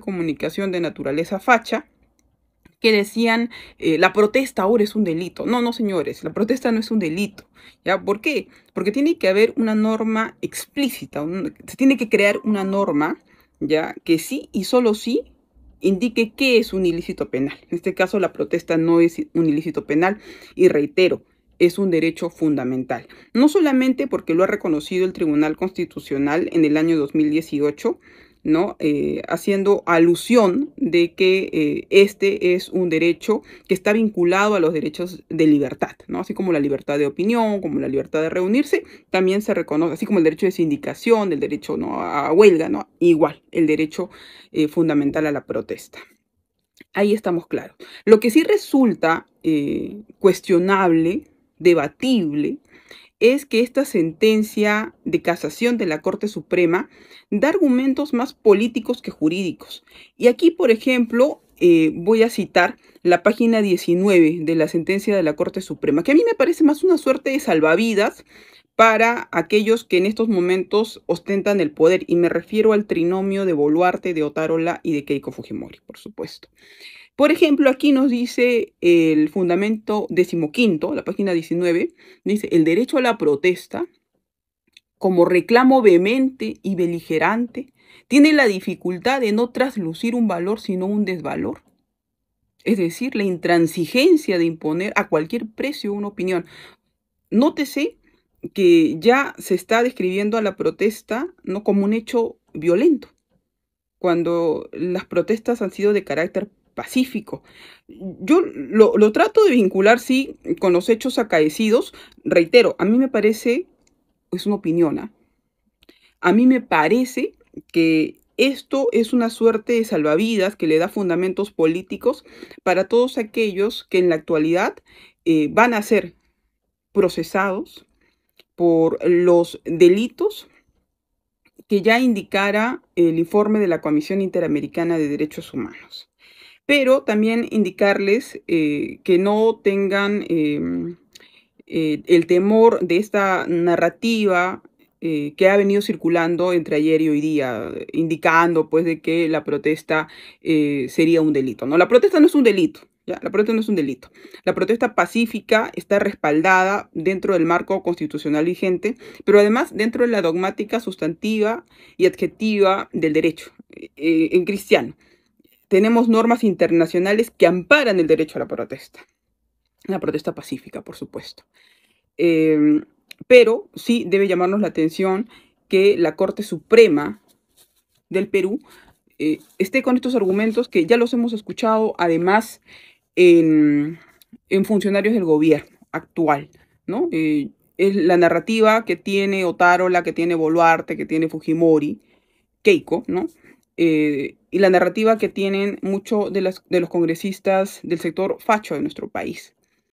comunicación de naturaleza facha que decían eh, la protesta ahora es un delito. No, no, señores, la protesta no es un delito. ¿ya? ¿Por Porque tiene que haber una norma explícita, se tiene que crear una norma ya que sí y solo sí indique qué es un ilícito penal. En este caso, la protesta no es un ilícito penal y reitero, es un derecho fundamental. No solamente porque lo ha reconocido el Tribunal Constitucional en el año 2018, eh, haciendo alusión de que eh, este es un derecho que está vinculado a los derechos de libertad, Así como la libertad de opinión, como la libertad de reunirse, también se reconoce, así como el derecho de sindicación, el derecho a huelga, Igual, el derecho eh, fundamental a la protesta. Ahí estamos claros. Lo que sí resulta cuestionable, debatible, es que esta sentencia de casación de la Corte Suprema da argumentos más políticos que jurídicos. Y aquí, por ejemplo, eh, voy a citar la página 19 de la sentencia de la Corte Suprema, que a mí me parece más una suerte de salvavidas para aquellos que en estos momentos ostentan el poder. Y me refiero al trinomio de Boluarte, de Otárola y de Keiko Fujimori, por supuesto. Por ejemplo, aquí nos dice el fundamento decimoquinto, la página 19, dice el derecho a la protesta como reclamo vehemente y beligerante tiene la dificultad de no traslucir un valor sino un desvalor. Es decir, la intransigencia de imponer a cualquier precio una opinión. Nótese que ya se está describiendo a la protesta no como un hecho violento, cuando las protestas han sido de carácter pacífico. Yo lo, trato de vincular, sí, con los hechos acaecidos. Reitero, a mí me parece, es una opinión, ¿ah? a mí me parece que esto es una suerte de salvavidas que le da fundamentos políticos para todos aquellos que en la actualidad eh, van a ser procesados, por los delitos que ya indicara el informe de la Comisión Interamericana de Derechos Humanos. Pero también indicarles eh, que no tengan em, eh, el temor de esta narrativa eh, que ha venido circulando entre ayer y hoy día, indicando pues de que la protesta sería un delito. No, la protesta no es un delito, la protesta no es un delito. La protesta pacífica está respaldada dentro del marco constitucional vigente, pero además dentro de la dogmática sustantiva y adjetiva del derecho eh, eh, en cristiano. Tenemos normas internacionales que amparan el derecho a la protesta. La protesta pacífica, por supuesto. Em, pero sí debe llamarnos la atención que la Corte Suprema del Perú eh, esté con estos argumentos que ya los hemos escuchado, además en, funcionarios del gobierno actual, ¿no? Eh, es la narrativa que tiene Otaro, que tiene Boluarte, que tiene Fujimori, Keiko, eh, y la narrativa que tienen muchos de, los congresistas del sector facho de nuestro país.